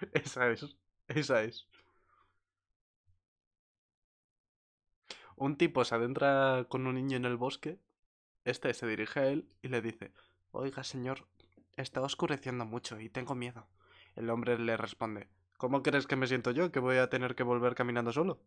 Esa es. Esa es. Un tipo se adentra con un niño en el bosque. Este se dirige a él y le dice: Oiga, señor, está oscureciendo mucho y tengo miedo. El hombre le responde: ¿Cómo crees que me siento yo, que voy a tener que volver caminando solo?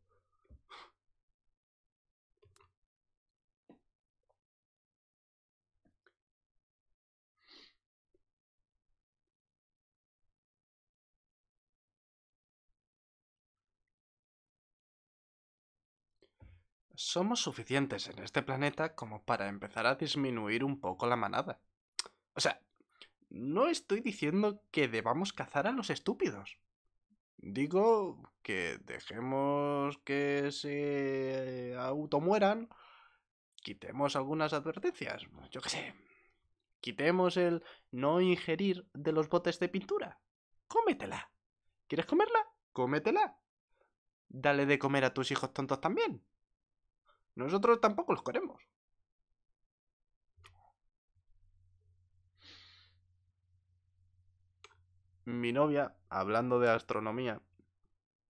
somos suficientes en este planeta como para empezar a disminuir un poco la manada. O sea, no estoy diciendo que debamos cazar a los estúpidos. Digo que dejemos que se eh, automueran, quitemos algunas advertencias, yo qué sé. Quitemos el no ingerir de los botes de pintura. Cómetela. ¿Quieres comerla? Cómetela. Dale de comer a tus hijos tontos también. Nosotros tampoco los queremos. Mi novia, hablando de astronomía,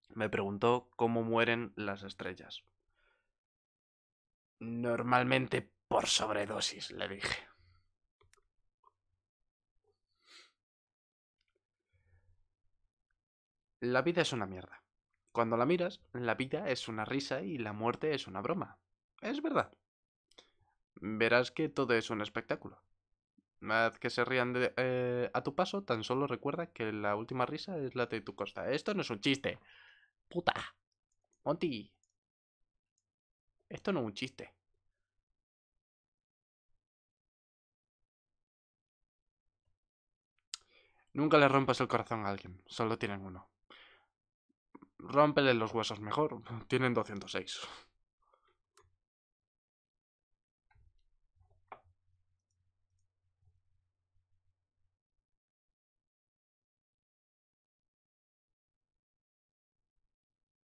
me preguntó cómo mueren las estrellas. Normalmente por sobredosis, le dije. La vida es una mierda. Cuando la miras, la vida es una risa y la muerte es una broma. Es verdad. Verás que todo es un espectáculo. Haz que se rían de, eh, a tu paso, tan solo recuerda que la última risa es la de tu costa. Esto no es un chiste. Puta. Monty. Esto no es un chiste. Nunca le rompas el corazón a alguien, solo tienen uno. Rómpele los huesos mejor, tienen 206.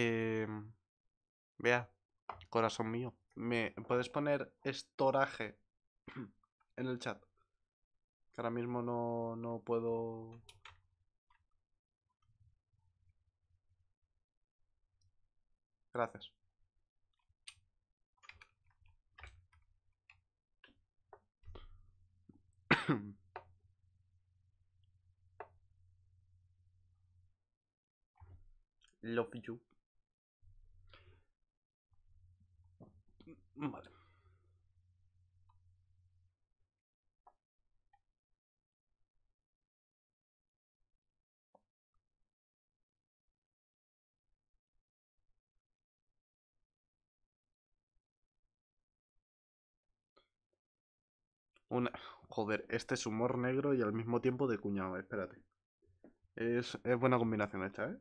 Em, vea, corazón mío. ¿Me puedes poner estoraje en el chat? Que ahora mismo no, no puedo... Gracias. Love you. Vale. Una... Joder, este es humor negro y al mismo tiempo de cuñado, espérate. Es, es buena combinación esta, ¿eh?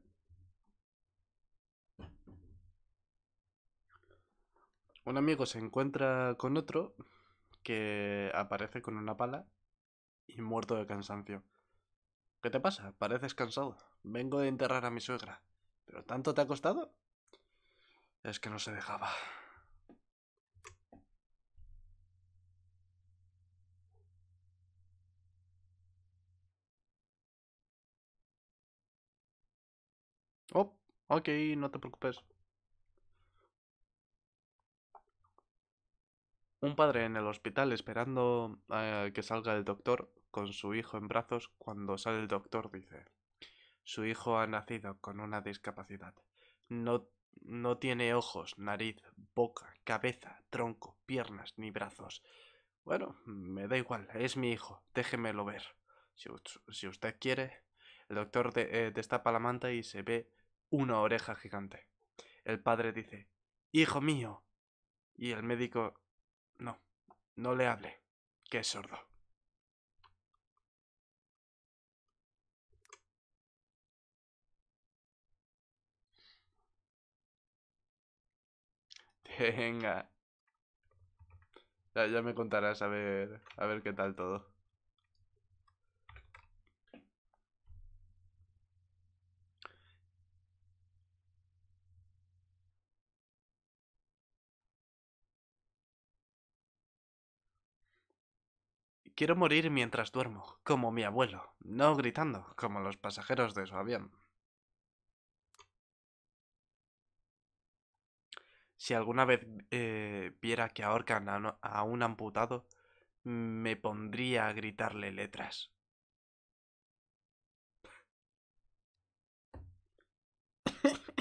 un amigo se encuentra con otro que aparece con una pala y muerto de cansancio. ¿Qué te pasa? Pareces cansado. Vengo de enterrar a mi suegra. ¿Pero tanto te ha costado? Es que no se dejaba. Oh, ok, no te preocupes. Un padre en el hospital esperando a eh, que salga el doctor con su hijo en brazos cuando sale el doctor dice Su hijo ha nacido con una discapacidad. No, no tiene ojos, nariz, boca, cabeza, tronco, piernas ni brazos. Bueno, me da igual, es mi hijo, déjemelo ver. Si, usted quiere, el doctor eh, destapa la manta y se ve una oreja gigante. El padre dice, Hijo mío. Y el médico no, no le hable, que es sordo. Venga. Ya, ya me contarás a ver, a ver qué tal todo. Quiero morir mientras duermo, como mi abuelo, no gritando, como los pasajeros de su avión. Si alguna vez eh, viera que ahorcan a, a un amputado, me pondría a gritarle letras.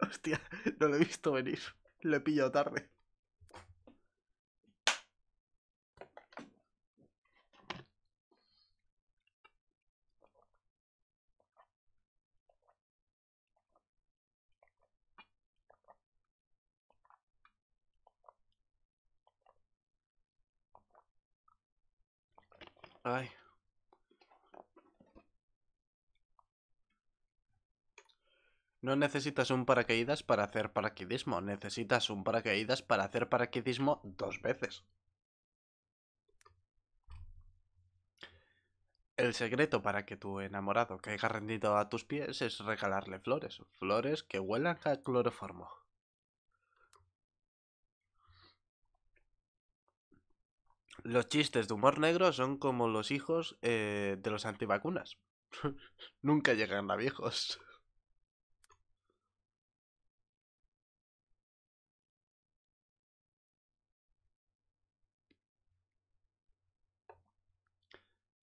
Hostia, no lo he visto venir. Lo he pillado tarde. No necesitas un paracaídas para hacer paraquidismo. necesitas un paracaídas para hacer paraquidismo dos veces. El secreto para que tu enamorado caiga rendido a tus pies es regalarle flores, flores que huelan a cloroformo. los chistes de humor negro son como los hijos eh, de los antivacunas. Nunca llegan a viejos.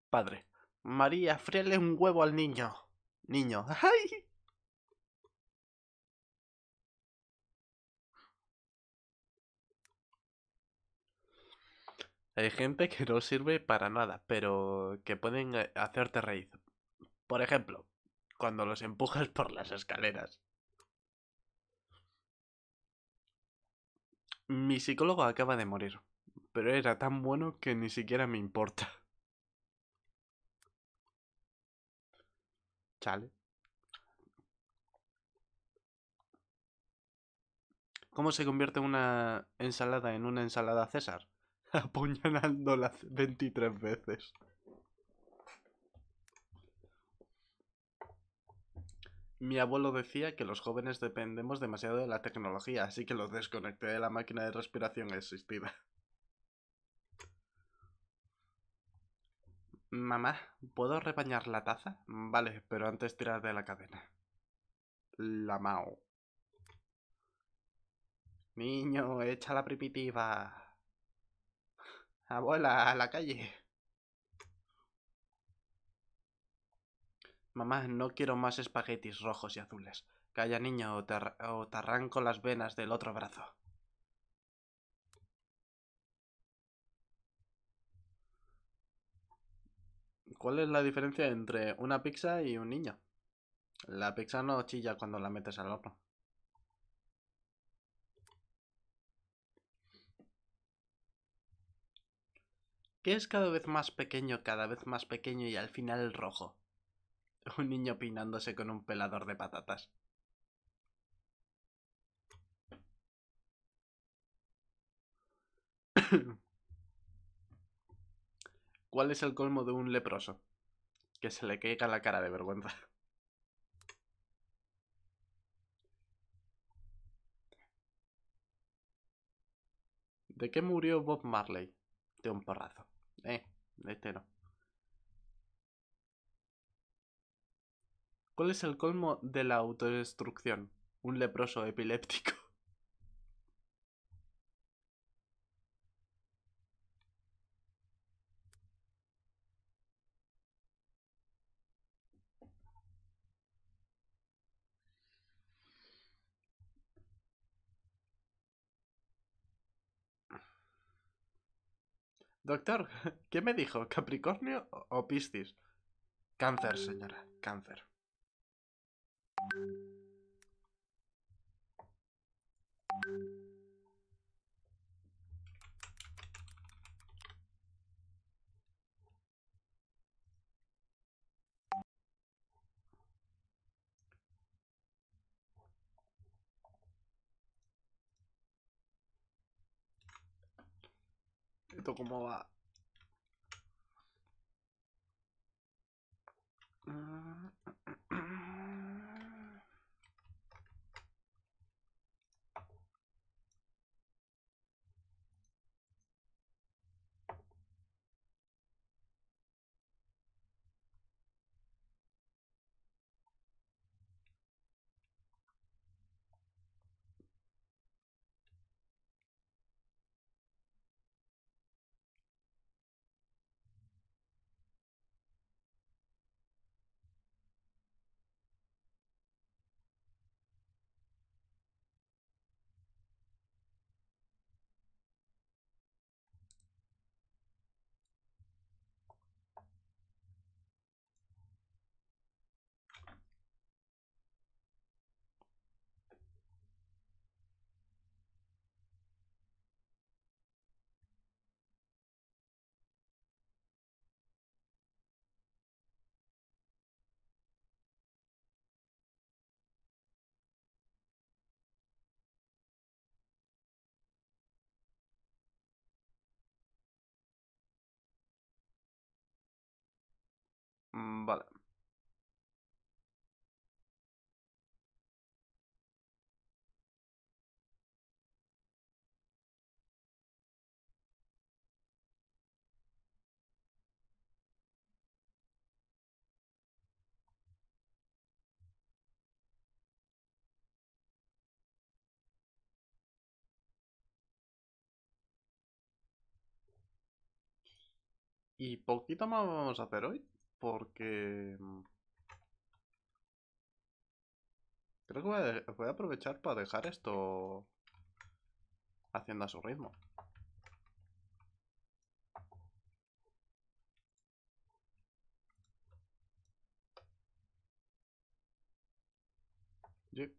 Padre. María, fríale un huevo al niño. Niño. ¡Ay! Hay gente que no sirve para nada, pero que pueden eh, hacerte reír. Por ejemplo, cuando los empujas por las escaleras. Mi psicólogo acaba de morir, pero era tan bueno que ni siquiera me importa. Chale. ¿Cómo se convierte una ensalada en una ensalada César? las 23 veces. Mi abuelo decía que los jóvenes dependemos demasiado de la tecnología, así que los desconecté de la máquina de respiración existida. Mamá, ¿puedo rebañar la taza? Vale, pero antes tirar de la cadena. La Mao. Niño, echa la primitiva. Abuela, a la calle. Mamá, no quiero más espaguetis rojos y azules. Calla, niño, o o te arranco las venas del otro brazo. ¿Cuál es la diferencia entre una pizza y un niño? La pizza no chilla cuando la metes al horno. que es cada vez más pequeño, cada vez más pequeño y al final rojo. Un niño pinándose con un pelador de patatas. ¿Cuál es el colmo de un leproso? Que se le caiga la cara de vergüenza. ¿De qué murió Bob Marley? De un porrazo. Eh, este ¿Cuál es el colmo de la autodestrucción? Un leproso epiléptico. Doctor, ¿qué me dijo? ¿Capricornio o Piscis? Cáncer, mm. señora, cáncer. とこもは。うん。Vale. Y poquito más vamos a hacer hoy porque mm, creo que voy a, aprovechar para dejar esto haciendo a su ritmo. Sí.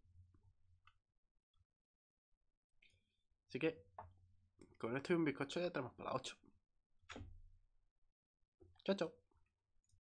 Así que con esto y un bizcocho ya tenemos para 8. Chao, chao.